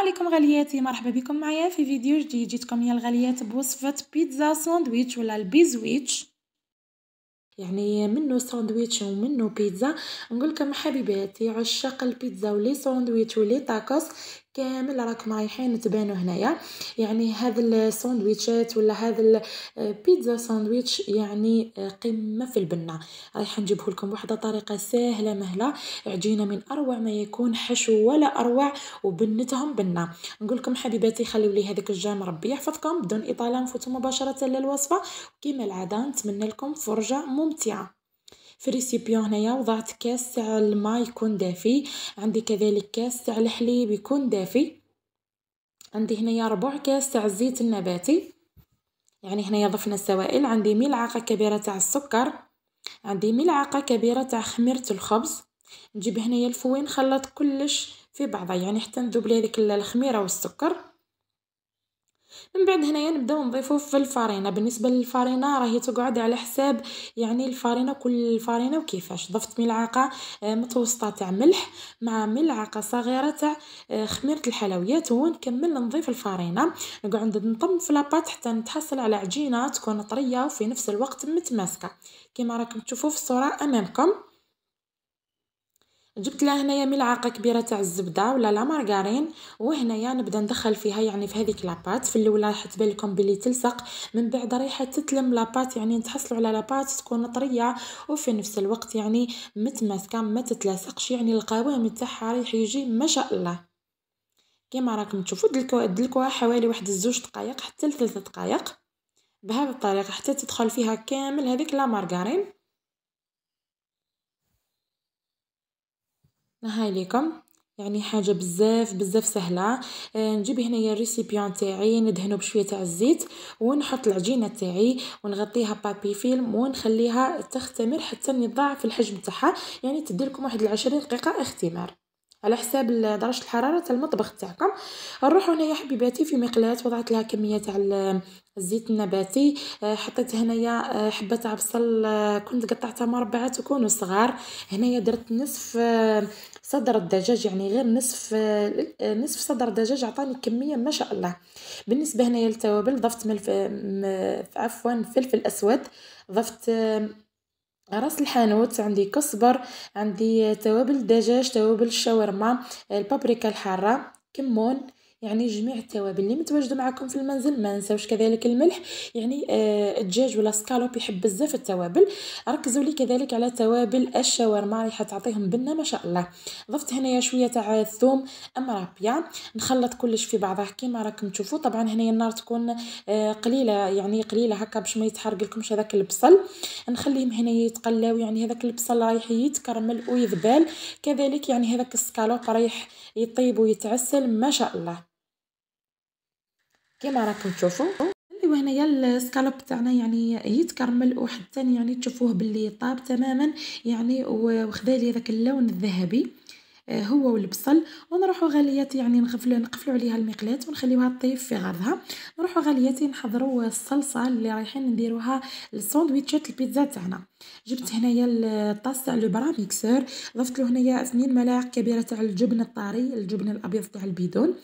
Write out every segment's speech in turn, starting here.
السلام عليكم غالياتي مرحبا بكم معايا في فيديو جديد جيتكم يا الغاليات بوصفة بيتزا ساندويتش ولا البيزويتش يعني منه ساندويتش ومنه بيتزا نقول لكم حبيباتي عشاق البيتزا ولي ساندويتش ولي تاكوس كامل راكم رايحين تبانوا هنايا يعني هذا الساندويتشات ولا هذا البيتزا ساندويتش يعني آه، قمه في البنه رايح نجيبه لكم بواحد الطريقه سهله مهله عجينه من اروع ما يكون حشو ولا اروع وبنتهم بنه نقول لكم حبيباتي خليوا لي هذاك الجام ربي يحفظكم بدون اطاله نفوتوا مباشره للوصفه كما العاده نتمنى لكم فرجه ممتعه في ريسيبيون هنايا وضعت كاس تاع الماء يكون دافي عندي كذلك كاس تاع الحليب يكون دافي عندي هنايا ربع كاس تاع الزيت النباتي يعني هنايا ضفنا السوائل عندي ملعقه كبيره تاع السكر عندي ملعقه كبيره تاع خميره الخبز نجيب هنايا الفوين نخلط كلش في بعضها يعني حتى نذوب لي هذيك الخميره والسكر من بعد هنايا نبداو نضيفو في الفرينه بالنسبه للفرينه راهي تقعد على حساب يعني الفرينه كل الفرينه وكيفاش ضفت ملعقه آه، متوسطه تاع ملح مع ملعقه صغيره تاع آه، خميره الحلويات ونكمل نضيف الفرينه نقعد نطم في لاباط حتى نتحصل على عجينه تكون طريه وفي نفس الوقت متماسكه كما راكم تشوفوا في الصوره امامكم جبت لها هنايا ملعقه كبيره تاع الزبده ولا لا مارغارين وهنايا نبدا ندخل فيها يعني في هذيك لاباط في الاولى تبان لكم بلي تلصق من بعد ريحه تتلم لاباط يعني تحصلوا على لاباط تكون طريه وفي نفس الوقت يعني متماسكه ما تتلاصقش يعني القوام تاعها رايح يجي ما شاء الله كما راكم تشوفوا دلكوها دلكوها حوالي واحد الزوج دقائق حتى لثلاث دقائق بهذه الطريقه حتى تدخل فيها كامل هذيك لا مارغارين نهار عليكم يعني حاجة بزاف بزاف سهلة آه، نجيب هنايا الريسيبيون تاعي ندهنو بشوية تاع الزيت ونحط العجينة تاعي ونغطيها بابي فيلم ونخليها تختمر حتى نضاعف الحجم تاعها يعني تدي لكم واحد العشرين دقيقة اختمار على حساب درجه الحراره تاع المطبخ تاعكم نروحوا هنايا حبيباتي في مقلاه وضعت لها كميه تاع الزيت النباتي آه، حطيت هنايا آه، حبه تاع بصل آه، كنت قطعتها مربعات يكونوا صغار هنايا درت نصف صدر الدجاج يعني غير نصف نصف صدر دجاج عطاني كميه ما شاء الله بالنسبه هنايا للتوابل ضفت ملف عفوا فلفل اسود ضفت راس الحانوت عندي كزبر عندي توابل الدجاج توابل الشاورما البابريكا الحارة كمون يعني جميع التوابل اللي متواجده معكم في المنزل ما نساوش كذلك الملح يعني آه الدجاج ولا سكالوب يحب بزاف التوابل ركزوا لي كذلك على توابل الشاورما راح تعطيهم بنه ما شاء الله ضفت هنايا شويه تاع الثوم امرابيا نخلط كلش في بعضه كيما راكم تشوفوا طبعا هنايا النار تكون آه قليله يعني قليله هكا باش ما يتحرق لكمش هذاك البصل نخليهم هنايا يتقلاو يعني هذاك البصل رايح يتكرمل ويذبال كذلك يعني هذاك السكالوب رايح يطيب ويتعسل ما شاء الله كما راكم تشوفوا ايوا هنايا السكالوب تاعنا يعني يتكرمل وحتى يعني تشوفوه باللي طاب تماما يعني وخذا لي داك اللون الذهبي هو والبصل ونروحوا غالياتي يعني نغفلوا نقفلوا عليها المقلات ونخليوها طيب في غرضها نروحوا غالياتي نحضروا الصلصه اللي رايحين نديروها للساندويتشات البيتزا تاعنا جبت هنايا الطاس تاع لو برا ميكسور ضفت له هنايا 2 ملاعق كبيره تاع الجبن الطاري الجبن الابيض تاع البيدون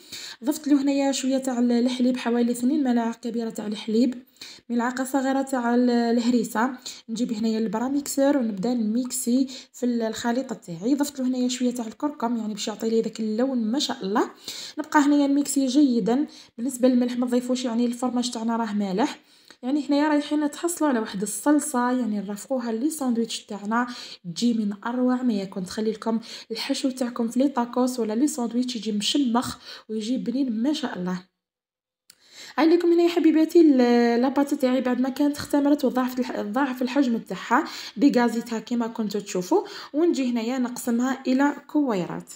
ضفت له هنايا شويه تاع الحليب حوالي 2 ملاعق كبيره تاع الحليب ملعقه صغيره تاع الهريسه نجيب هنايا البرا ميكسور ونبدا نميكسي في الخليط تاعي ضفت له هنايا شويه تاع الكر الكركم يعني باش يعطي لي داك اللون ما شاء الله نبقى هنايا نميكسي جيدا بالنسبه للملح ما تضيفوش يعني الفرماج تاعنا راه مالح يعني هنايا رايحين تحصلوا على واحد الصلصه يعني نرافقوها لي ساندويتش تاعنا تجي من اروع ما يكون تخلي لكم الحشو تاعكم في لي تاكوس ولا لي ساندويتش يجي مشمخ ويجي بنين ما شاء الله عندكم هنا يا حبيباتي لاباتا تاعي بعد ما كانت اختمرت وضاعفت ضعف الحجم تاعها بغازيتها كما كنتو تشوفوا ونجي هنايا نقسمها الى كويرات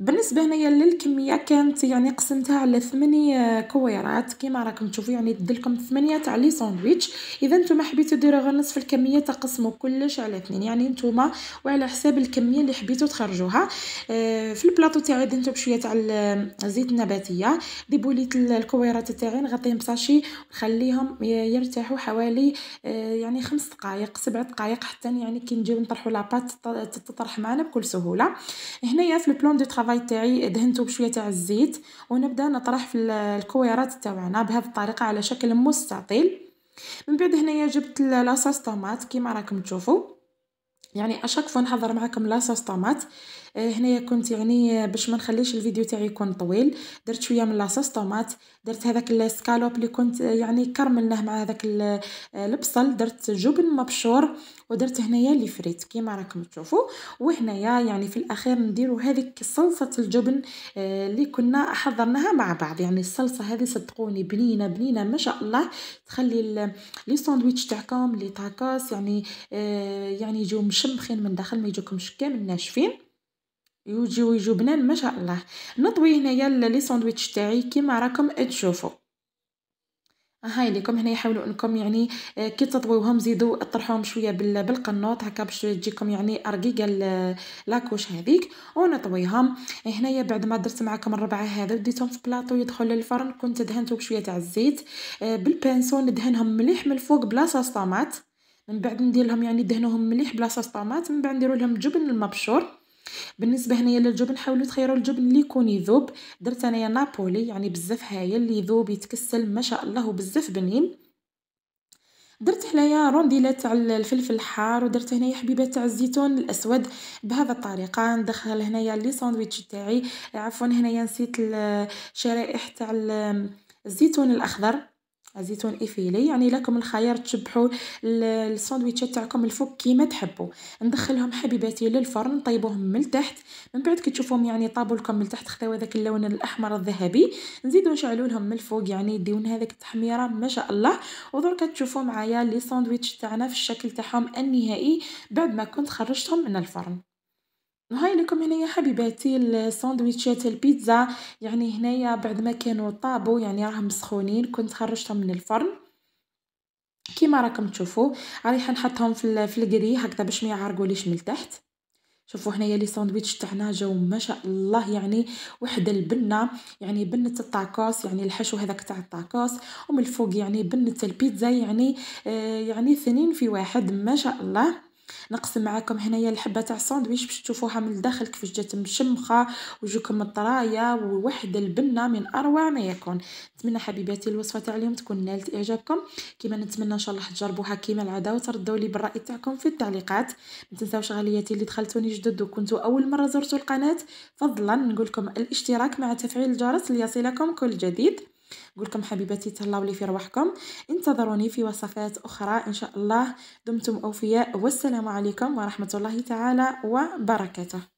بالنسبه هنايا للكميه كانت يعني قسمتها على 8 كويرات كما راكم تشوفوا يعني دلكم 8 تاع لي ساندويتش اذا نتوما حبيتوا ديروا غير نصف الكميه تقسموا كلش على اثنين يعني نتوما وعلى حساب الكميه اللي حبيتوا تخرجوها آه، في البلاطو تاعي درتو بشويه تاع الزيت النباتيه ديبوليت الكويرات تاعي نغطيهم بساشي نخليهم يرتاحوا حوالي آه، يعني خمس دقائق سبع دقائق حتى يعني كي نجيو نطرحوا لاباط تطرح معنا بكل سهوله هنايا في البلان دو الرافاي تاعي دهنته بشويه تاع الزيت ونبدا نطرح في الكويرات تاعنا بهذه الطريقه على شكل مستطيل من بعد هنايا جبت لاصاص طوماط كيما راكم تشوفوا يعني اشاك فوا نحضر معكم لاصاص طوماط آه، هنايا كنت يعني آه، باش ما نخليش الفيديو تاعي يكون طويل درت شويه من لاصوص طوماط درت هذاك السكالوب اللي كنت آه، يعني كرملناه مع هذاك البصل درت جبن مبشور ودرت هنايا لي فريت كيما راكم تشوفوا وهنايا يعني في الاخير نديروا هذيك صلصه الجبن اللي كنا حضرناها مع بعض يعني الصلصه هذه صدقوني بنينه بنينه ما شاء الله تخلي لي ساندويتش تاعكم لي تاكوس يعني يعني يجوا مشمخين من داخل ما يجوكمش كامل ناشفين يجيو يجيو بنان ما شاء الله نطوي هنايا لي ساندويتش تاعي كيما راكم تشوفوا هاي يعني ليكم هنا يحاولوا انكم يعني آه، كي تطويوهم زيدوا طرحوهم شويه بالقنوط هكا باش تجيكم يعني رقيقه لاكوش هذيك ونطويهم هنايا بعد ما درت معكم الربعه هذا وديتهم في بلاطو يدخل للفرن كنت دهنته بشويه تاع الزيت آه، بالبانسو ندهنهم مليح من الفوق بلا صاص من بعد ندير لهم يعني دهنوهم مليح بلا صاص من بعد نديرولهم لهم جبن المبشور بالنسبه هنايا للجبن حاولوا تخيروا الجبن اللي يكون يذوب درت انايا نابولي يعني بزاف هايل اللي يذوب يتكسل ما شاء الله وبزاف بنين درت هنايا رونديلات تاع الفلفل الحار ودرت هنايا حبيبات تاع الزيتون الاسود بهذا الطريقه ندخل هنايا لي ساندويتش تاعي عفوا هنايا نسيت الشرائح تاع الزيتون الاخضر الزيتون افيلي يعني لكم الخيار تشبحوا الساندويتشات تاعكم الفوق كيما تحبوا ندخلهم حبيباتي للفرن نطيبوهم من التحت من بعد كي تشوفوهم يعني طابوا لكم من التحت خذوا هذاك اللون الاحمر الذهبي نزيدوا نشعلوا لهم من الفوق يعني يديون هذاك التحميره ما شاء الله ودرك تشوفوا معايا لي ساندويتش تاعنا في الشكل تاعهم النهائي بعد ما كنت خرجتهم من الفرن هاي لكم هنايا حبيباتي الساندويتشات البيتزا يعني هنايا بعد ما كانوا طابو يعني راهم مسخونين كنت خرجتهم من الفرن كيما راكم تشوفوا رايحه نحطهم في في القري هكذا باش ما يعرقوليش من تحت شوفوا هنايا لي ساندويتش تاعنا جاوا ما شاء الله يعني واحد البنه يعني بنه الطاكوس يعني الحشو هذاك تاع الطاكوس ومن الفوق يعني بنه البيتزا يعني آه يعني اثنين في واحد ما شاء الله نقسم معاكم هنايا الحبه تاع الساندويتش باش تشوفوها من الداخل كيفاش جات مشمخه وجوكم الطرايه وواحد البنه من اروع ما يكون نتمنى حبيباتي الوصفه تاع اليوم تكون نالت اعجابكم كما نتمنى ان شاء الله تجربوها كيما العاده وتردوا لي بالراي تاعكم في التعليقات ما تنساوش غالياتي اللي دخلتوني جدد وكنتوا اول مره زرتوا القناه فضلا نقولكم الاشتراك مع تفعيل الجرس ليصلكم كل جديد قولكم حبيباتي تهلاو لي في رواحكم انتظروني في وصفات اخرى ان شاء الله دمتم اوفياء والسلام عليكم ورحمه الله تعالى وبركاته